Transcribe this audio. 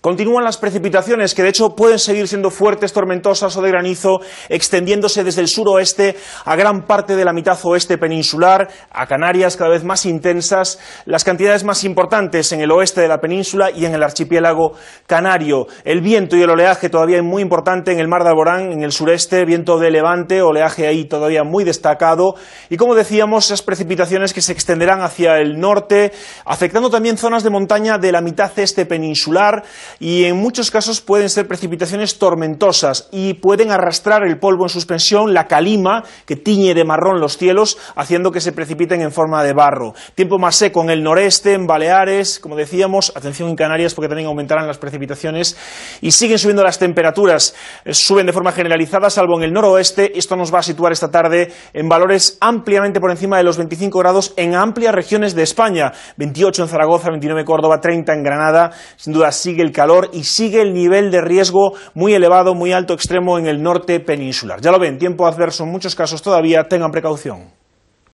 Continúan las precipitaciones, que de hecho pueden seguir siendo fuertes, tormentosas o de granizo, extendiéndose desde el suroeste a gran parte de la mitad oeste peninsular, a Canarias cada vez más intensas, las cantidades más importantes en el oeste de la península y en el archipiélago canario. El viento y el oleaje todavía muy importante en el mar de Alborán, en el sureste, viento de levante, oleaje ahí todavía muy destacado. Y como decíamos, esas precipitaciones que se extenderán hacia el norte, afectando también zonas de montaña de la mitad este peninsular, y en muchos casos pueden ser precipitaciones tormentosas y pueden arrastrar el polvo en suspensión, la calima que tiñe de marrón los cielos, haciendo que se precipiten en forma de barro. Tiempo más seco en el noreste, en Baleares, como decíamos, atención en Canarias porque también aumentarán las precipitaciones y siguen subiendo las temperaturas, eh, suben de forma generalizada, salvo en el noroeste. Esto nos va a situar esta tarde en valores ampliamente por encima de los 25 grados en amplias regiones de España, 28 en Zaragoza, 29 en Córdoba, 30 en Granada. Sin duda sigue calor y sigue el nivel de riesgo muy elevado, muy alto extremo en el norte peninsular. Ya lo ven, tiempo adverso en muchos casos todavía, tengan precaución.